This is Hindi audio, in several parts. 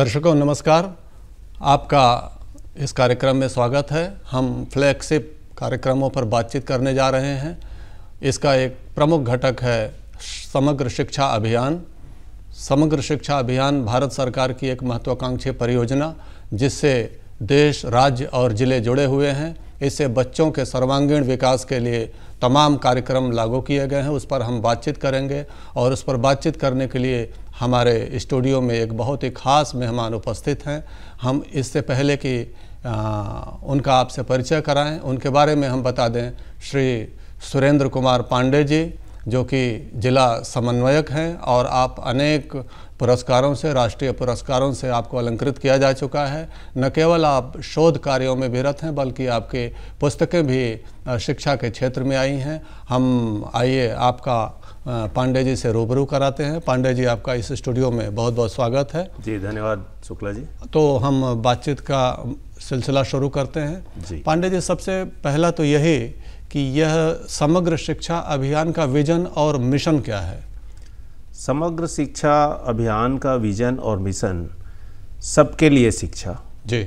दर्शकों नमस्कार आपका इस कार्यक्रम में स्वागत है हम फ्लैगशिप कार्यक्रमों पर बातचीत करने जा रहे हैं इसका एक प्रमुख घटक है समग्र शिक्षा अभियान समग्र शिक्षा अभियान भारत सरकार की एक महत्वाकांक्षी परियोजना जिससे देश राज्य और ज़िले जुड़े हुए हैं इससे बच्चों के सर्वांगीण विकास के लिए तमाम कार्यक्रम लागू किए गए हैं उस पर हम बातचीत करेंगे और उस पर बातचीत करने के लिए हमारे स्टूडियो में एक बहुत ही खास मेहमान उपस्थित हैं हम इससे पहले कि उनका आपसे परिचय कराएं उनके बारे में हम बता दें श्री सुरेंद्र कुमार पांडे जी जो कि जिला समन्वयक हैं और आप अनेक पुरस्कारों से राष्ट्रीय पुरस्कारों से आपको अलंकृत किया जा चुका है न केवल आप शोध कार्यों में विरत हैं बल्कि आपके पुस्तकें भी शिक्षा के क्षेत्र में आई हैं हम आइए आपका पांडे जी से रूबरू कराते हैं पांडे जी आपका इस स्टूडियो में बहुत बहुत स्वागत है जी धन्यवाद शुक्ला जी तो हम बातचीत का सिलसिला शुरू करते हैं पांडे जी सबसे पहला तो यही कि यह समग्र शिक्षा अभियान का विजन और मिशन क्या है समग्र शिक्षा अभियान का विजन और मिशन सबके लिए शिक्षा जी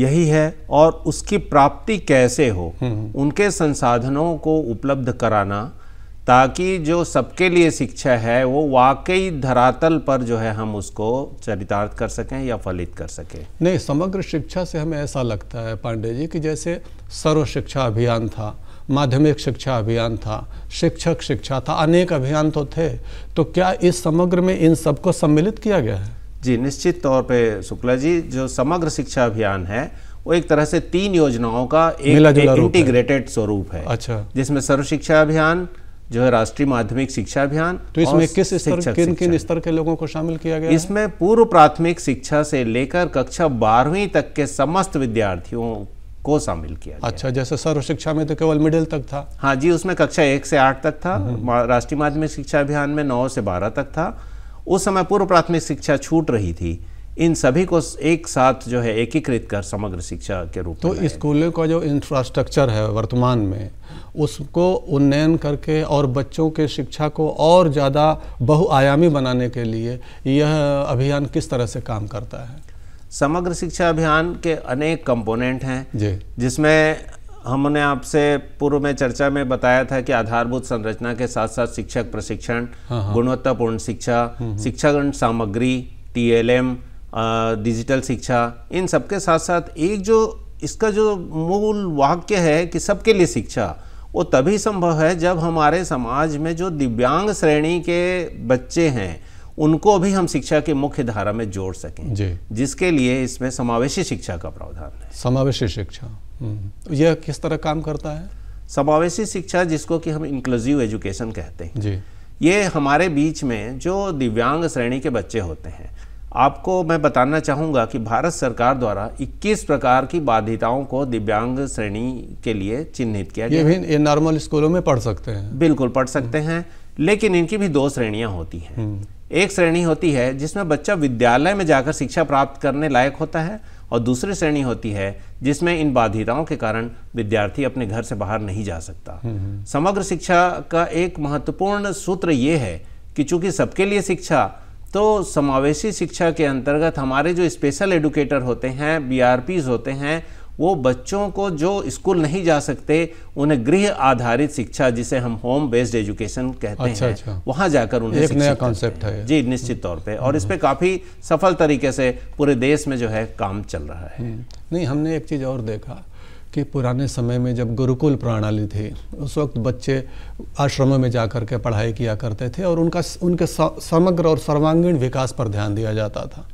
यही है और उसकी प्राप्ति कैसे हो हम्म, हम्म। उनके संसाधनों को उपलब्ध कराना ताकि जो सबके लिए शिक्षा है वो वाकई धरातल पर जो है हम उसको चरितार्थ कर सकें या फलित कर सकें नहीं समग्र शिक्षा से हमें ऐसा लगता है पांडे जी कि जैसे सर्व शिक्षा अभियान था माध्यमिक शिक्षा अभियान था शिक्षक शिक्षा था अनेक अभियान तो थे तो क्या इस समग्र में इन सबको सम्मिलित किया गया है जी निश्चित तौर पे शुक्ला जी जो समग्र शिक्षा अभियान है वो एक तरह से तीन योजनाओं का एक इंटीग्रेटेड स्वरूप है अच्छा जिसमें सर्व शिक्षा अभियान जो है राष्ट्रीय माध्यमिक शिक्षा अभियान तो इसमें किस स्तर किन किन स्तर के लोगों को शामिल किया गया इसमें पूर्व प्राथमिक शिक्षा से लेकर कक्षा बारहवीं तक के समस्त विद्यार्थियों को शामिल किया गया अच्छा जैसे सर्व शिक्षा में तो केवल मिडिल तक था हाँ जी उसमें कक्षा एक से आठ तक था राष्ट्रीय माध्यमिक शिक्षा अभियान में नौ से बारह तक था उस समय पूर्व प्राथमिक शिक्षा छूट रही थी इन सभी को एक साथ जो है एकीकृत कर समग्र शिक्षा के रूप तो स्कूलों का जो इंफ्रास्ट्रक्चर है वर्तमान में उसको उन्नयन करके और बच्चों के शिक्षा को और ज़्यादा बहुआयामी बनाने के लिए यह अभियान किस तरह से काम करता है समग्र शिक्षा अभियान के अनेक कंपोनेंट हैं जिसमें हमने आपसे पूर्व में चर्चा में बताया था कि आधारभूत संरचना के साथ साथ शिक्षक प्रशिक्षण हाँ, हाँ। गुणवत्तापूर्ण शिक्षा हम्म, हम्म। शिक्षागण सामग्री टीएलएम डिजिटल शिक्षा इन सबके साथ साथ एक जो इसका जो मूल वाक्य है कि सबके लिए शिक्षा वो तभी संभव है जब हमारे समाज में जो दिव्यांग श्रेणी के बच्चे हैं उनको भी हम शिक्षा की मुख्य धारा में जोड़ सकें जिसके लिए इसमें समावेशी शिक्षा का प्रावधान है समावेशी शिक्षा हम्म। यह किस तरह काम करता है समावेशी शिक्षा जिसको कि हम इंक्लूसिव एजुकेशन कहते हैं जी ये हमारे बीच में जो दिव्यांग श्रेणी के बच्चे होते हैं आपको मैं बताना चाहूँगा कि भारत सरकार द्वारा 21 प्रकार की बाधिताओं को दिव्यांग श्रेणी के लिए चिन्हित किया गया ये नॉर्मल स्कूलों में पढ़ सकते हैं बिल्कुल पढ़ सकते हैं लेकिन इनकी भी दो श्रेणियाँ होती हैं हम्म। एक श्रेणी होती है जिसमें बच्चा विद्यालय में जाकर शिक्षा प्राप्त करने लायक होता है और दूसरी श्रेणी होती है जिसमें इन बाधिताओं के कारण विद्यार्थी अपने घर से बाहर नहीं जा सकता हम्म, हम्म। समग्र शिक्षा का एक महत्वपूर्ण सूत्र ये है कि चूंकि सबके लिए शिक्षा तो समावेशी शिक्षा के अंतर्गत हमारे जो स्पेशल एडुकेटर होते हैं बी होते हैं वो बच्चों को जो स्कूल नहीं जा सकते उन्हें गृह आधारित शिक्षा जिसे हम होम बेस्ड एजुकेशन कहते अच्छा, हैं अच्छा। वहाँ जाकर उन्हें एक नया कॉन्सेप्ट है जी निश्चित तौर पे और इस पर हम्म। काफ़ी सफल तरीके से पूरे देश में जो है काम चल रहा है हम्म। नहीं हमने एक चीज़ और देखा कि पुराने समय में जब गुरुकुल प्रणाली थी उस वक्त बच्चे आश्रमों में जा कर के पढ़ाई किया करते थे और उनका उनके समग्र और सर्वांगीण विकास पर ध्यान दिया जाता था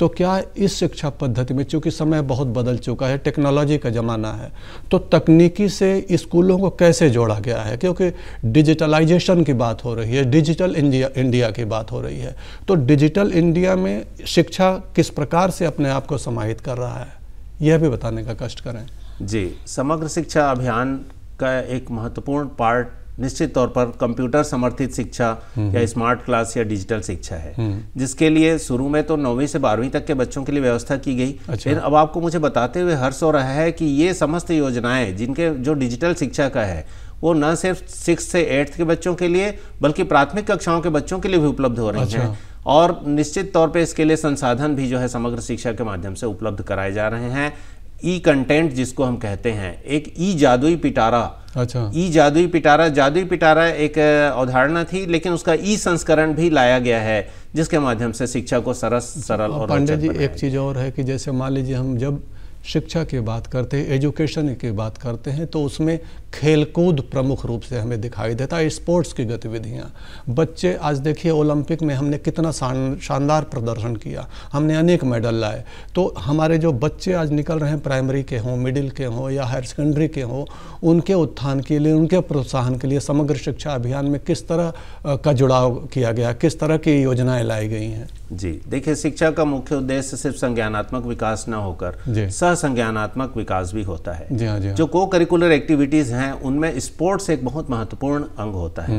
तो क्या इस शिक्षा पद्धति में चूँकि समय बहुत बदल चुका है टेक्नोलॉजी का ज़माना है तो तकनीकी से स्कूलों को कैसे जोड़ा गया है क्योंकि डिजिटलाइजेशन की बात हो रही है डिजिटल इंडिया इंडिया की बात हो रही है तो डिजिटल इंडिया में शिक्षा किस प्रकार से अपने आप को समाहित कर रहा है यह भी बताने का कष्ट करें जी समग्र शिक्षा अभियान का एक महत्वपूर्ण पार्ट निश्चित तौर पर कंप्यूटर समर्थित शिक्षा हम्म, या हम्म। स्मार्ट क्लास या डिजिटल शिक्षा है हम्म। जिसके लिए शुरू में तो नौवीं से बारहवीं तक के बच्चों के लिए व्यवस्था की गई अच्छा। लेकिन अब आपको मुझे बताते हुए हर्ष हो रहा है कि ये समस्त योजनाएं जिनके जो डिजिटल शिक्षा का है वो न सिर्फ सिक्स से एट्थ के बच्चों के लिए बल्कि प्राथमिक कक्षाओं के बच्चों के लिए भी उपलब्ध हो रहे अच्छा। हैं और निश्चित तौर पे इसके लिए संसाधन भी जो है समग्र शिक्षा के माध्यम से उपलब्ध कराए जा रहे हैं ई कंटेंट जिसको हम कहते हैं एक ई जादुई पिटारा अच्छा ई जादुई पिटारा जादुई पिटारा एक अवधारणा थी लेकिन उसका ई संस्करण भी लाया गया है जिसके माध्यम से शिक्षा को सरस सरल और पंडित जी एक चीज़ और है कि जैसे मान लीजिए हम जब शिक्षा की बात करते हैं एजुकेशन की बात करते हैं तो उसमें खेलकूद प्रमुख रूप से हमें दिखाई देता है स्पोर्ट्स की गतिविधियाँ बच्चे आज देखिए ओलंपिक में हमने कितना शानदार प्रदर्शन किया हमने अनेक मेडल लाए तो हमारे जो बच्चे आज निकल रहे हैं प्राइमरी के हों मिडिल के हों या हायर सेकेंडरी के हों उनके उत्थान के लिए उनके प्रोत्साहन के लिए समग्र शिक्षा अभियान में किस तरह का जुड़ाव किया गया किस तरह की योजनाएँ लाई गई हैं जी देखिए शिक्षा का मुख्य उद्देश्य सिर्फ संज्ञानात्मक विकास न होकर सह संज्ञानात्मक विकास भी होता है जी हाँ, जी हाँ। जो को करिकुलर एक्टिविटीज़ हैं उनमें स्पोर्ट्स एक बहुत महत्वपूर्ण अंग होता है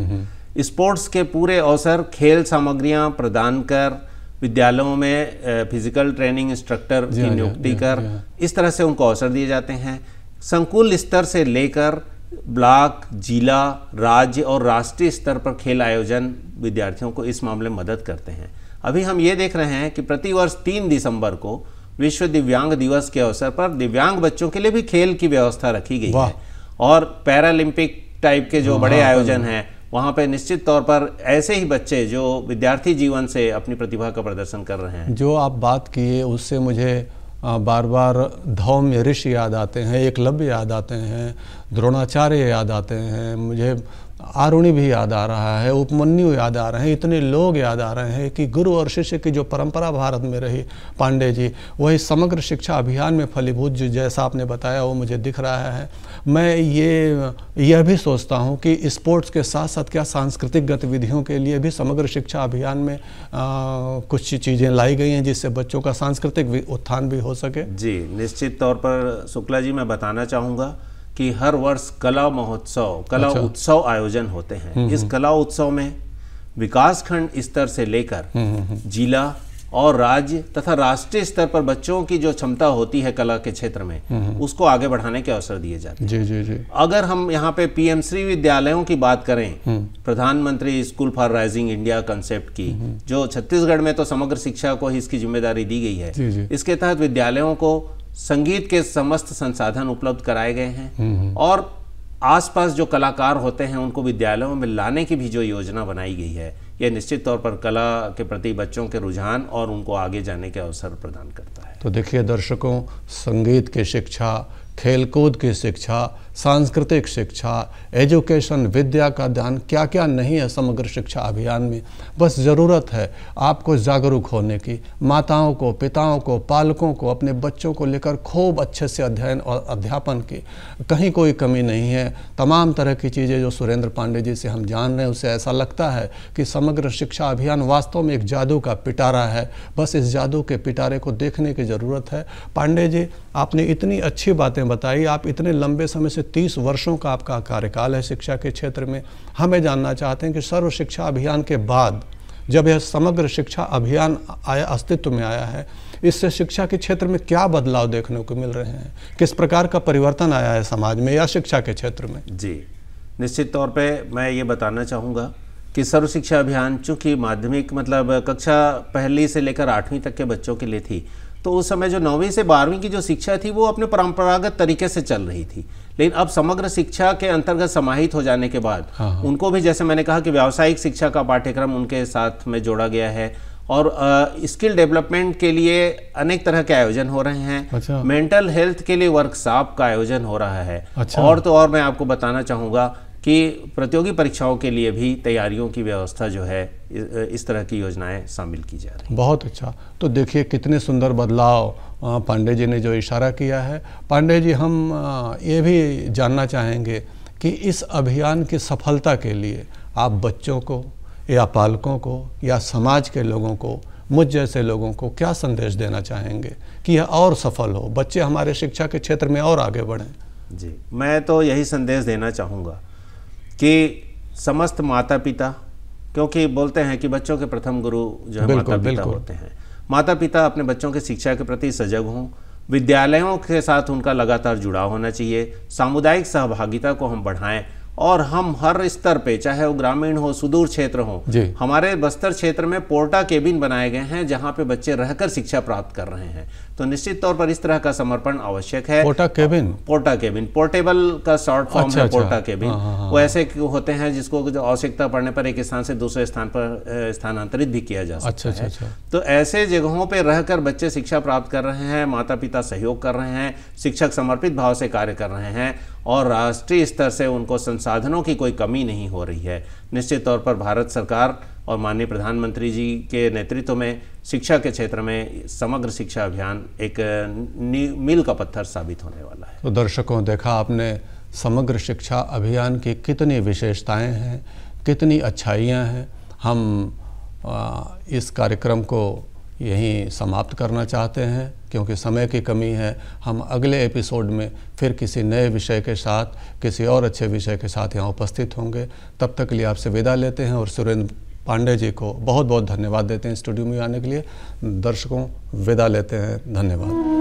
स्पोर्ट्स हम्म, हम्म। के पूरे अवसर खेल सामग्रियां प्रदान कर विद्यालयों में फिजिकल ट्रेनिंग इंस्ट्रक्टर की नियुक्ति हाँ, कर इस तरह से उनको अवसर दिए जाते हैं संकुल स्तर से लेकर ब्लॉक जिला राज्य और राष्ट्रीय स्तर पर खेल आयोजन विद्यार्थियों को इस मामले में मदद करते हैं अभी हम ये देख रहे हैं कि प्रतिवर्ष तीन दिसंबर को विश्व दिव्यांग दिवस के अवसर पर दिव्यांग बच्चों के लिए भी खेल की व्यवस्था रखी गई है और पैरालंपिक टाइप के जो बड़े आयोजन हैं वहाँ पे निश्चित तौर पर ऐसे ही बच्चे जो विद्यार्थी जीवन से अपनी प्रतिभा का प्रदर्शन कर रहे हैं जो आप बात किए उससे मुझे बार बार धौम्य ऋषि याद आते हैं एकलव्य याद आते हैं द्रोणाचार्य याद आते हैं मुझे आरुणि भी याद आ रहा है उपमन्यु याद आ रहे हैं इतने लोग याद आ रहे हैं कि गुरु और शिष्य की जो परंपरा भारत में रही पांडे जी वही समग्र शिक्षा अभियान में फलीभूत जो जैसा आपने बताया वो मुझे दिख रहा है मैं ये यह भी सोचता हूँ कि स्पोर्ट्स के साथ साथ क्या सांस्कृतिक गतिविधियों के लिए भी समग्र शिक्षा अभियान में आ, कुछ चीज़ें लाई गई हैं जिससे बच्चों का सांस्कृतिक उत्थान भी हो सके जी निश्चित तौर पर शुक्ला जी मैं बताना चाहूँगा कि हर वर्ष कला महोत्सव कला अच्छा। उत्सव आयोजन होते हैं हम्म, इस हम्म। कला उत्सव में विकासखंड स्तर से लेकर हम्म, जिला और राज्य तथा राष्ट्रीय स्तर पर बच्चों की जो क्षमता होती है कला के क्षेत्र में उसको आगे बढ़ाने के अवसर दिए जाते हैं जी जी जी अगर हम यहाँ पे पीएम श्री विद्यालयों की बात करें प्रधानमंत्री school for rising India concept की जो छत्तीसगढ़ में तो समग्र शिक्षा को ही इसकी जिम्मेदारी दी गई है इसके तहत विद्यालयों को संगीत के समस्त संसाधन उपलब्ध कराए गए हैं हम्म, हम्म। और आसपास जो कलाकार होते हैं उनको विद्यालयों में लाने की भी जो योजना बनाई गई है यह निश्चित तौर पर कला के प्रति बच्चों के रुझान और उनको आगे जाने के अवसर प्रदान करता है तो देखिए दर्शकों संगीत की शिक्षा खेलकूद की शिक्षा सांस्कृतिक शिक्षा एजुकेशन विद्या का ध्यान क्या क्या नहीं है समग्र शिक्षा अभियान में बस ज़रूरत है आपको जागरूक होने की माताओं को पिताओं को पालकों को अपने बच्चों को लेकर खूब अच्छे से अध्ययन और अध्यापन की कहीं कोई कमी नहीं है तमाम तरह की चीज़ें जो सुरेंद्र पांडे जी से हम जान रहे हैं उसे ऐसा लगता है कि समग्र शिक्षा अभियान वास्तव में एक जादू का पिटारा है बस इस जादू के पिटारे को देखने की ज़रूरत है पांडे जी आपने इतनी अच्छी बातें बताई आप इतने लंबे समय से तीस वर्षों का आपका कार्यकाल है शिक्षा के क्षेत्र में हमें जानना चाहते हैं कि सर्व शिक्षा अभियान के बाद जब यह समग्र शिक्षा अभियान आया अस्तित्व में आया है इससे शिक्षा के क्षेत्र में क्या बदलाव देखने को मिल रहे हैं किस प्रकार का परिवर्तन आया है समाज में या शिक्षा के क्षेत्र में जी निश्चित तौर पे मैं ये बताना चाहूँगा कि सर्व शिक्षा अभियान चूँकि माध्यमिक मतलब कक्षा पहली से लेकर आठवीं तक के बच्चों के लिए थी तो उस समय जो नौवीं से बारहवीं की जो शिक्षा थी वो अपने परंपरागत तरीके से चल रही थी लेकिन अब समग्र शिक्षा के अंतर्गत समाहित हो जाने के बाद हाँ।, हाँ। उनको भी जैसे मैंने कहा कि व्यावसायिक शिक्षा का पाठ्यक्रम उनके साथ में जोड़ा गया है और स्किल डेवलपमेंट के लिए अनेक तरह के आयोजन हो रहे हैं अच्छा। मेंटल हेल्थ के लिए वर्कशॉप का आयोजन हो रहा है अच्छा। और तो और मैं आपको बताना चाहूंगा कि प्रतियोगी परीक्षाओं के लिए भी तैयारियों की व्यवस्था जो है इस तरह की योजनाएं शामिल की जा रही बहुत अच्छा तो देखिए कितने सुंदर बदलाव पांडे जी ने जो इशारा किया है पांडे जी हम ये भी जानना चाहेंगे कि इस अभियान की सफलता के लिए आप बच्चों को या पालकों को या समाज के लोगों को मुझ जैसे लोगों को क्या संदेश देना चाहेंगे कि यह और सफल हो बच्चे हमारे शिक्षा के क्षेत्र में और आगे बढ़ें जी मैं तो यही संदेश देना चाहूँगा कि समस्त माता पिता क्योंकि बोलते हैं कि बच्चों के प्रथम गुरु जो है माता पिता होते हैं माता पिता अपने बच्चों के शिक्षा के प्रति सजग हों विद्यालयों के साथ उनका लगातार जुड़ाव होना चाहिए सामुदायिक सहभागिता को हम बढ़ाएं और हम हर स्तर पे चाहे वो ग्रामीण हो सुदूर क्षेत्र हो हमारे बस्तर क्षेत्र में पोर्टा केबिन बनाए गए हैं जहाँ पे बच्चे रहकर शिक्षा प्राप्त कर रहे हैं तो निश्चित तौर पर इस तरह का समर्पण आवश्यक है porta cabin porta cabin portable का शॉर्ट फॉर्म अच्छा, है अच्छा। पोर्टा अच्छा, केबिन हाँ, हाँ, हाँ। वो ऐसे होते हैं जिसको आवश्यकता पड़ने पर एक स्थान से दूसरे स्थान पर स्थानांतरित भी किया जा सकता अच्छा, अच्छा है अच्छा, अच्छा। तो ऐसे जगहों पर रहकर बच्चे शिक्षा प्राप्त कर रहे हैं माता पिता सहयोग कर रहे हैं शिक्षक समर्पित भाव से कार्य कर रहे हैं और राष्ट्रीय स्तर से उनको संसाधनों की कोई कमी नहीं हो रही है निश्चित तौर पर भारत सरकार और माननीय प्रधानमंत्री जी के नेतृत्व में शिक्षा के क्षेत्र में समग्र शिक्षा अभियान एक मील का पत्थर साबित होने वाला है तो दर्शकों देखा आपने समग्र शिक्षा अभियान की कितनी विशेषताएं हैं कितनी अच्छाइयां हैं हम इस कार्यक्रम को यहीं समाप्त करना चाहते हैं क्योंकि समय की कमी है हम अगले एपिसोड में फिर किसी नए विषय के साथ किसी और अच्छे विषय के साथ यहाँ उपस्थित होंगे तब तक के लिए आपसे विदा लेते हैं और सुरेंद्र पांडे जी को बहुत बहुत धन्यवाद देते हैं स्टूडियो में आने के लिए दर्शकों विदा लेते हैं धन्यवाद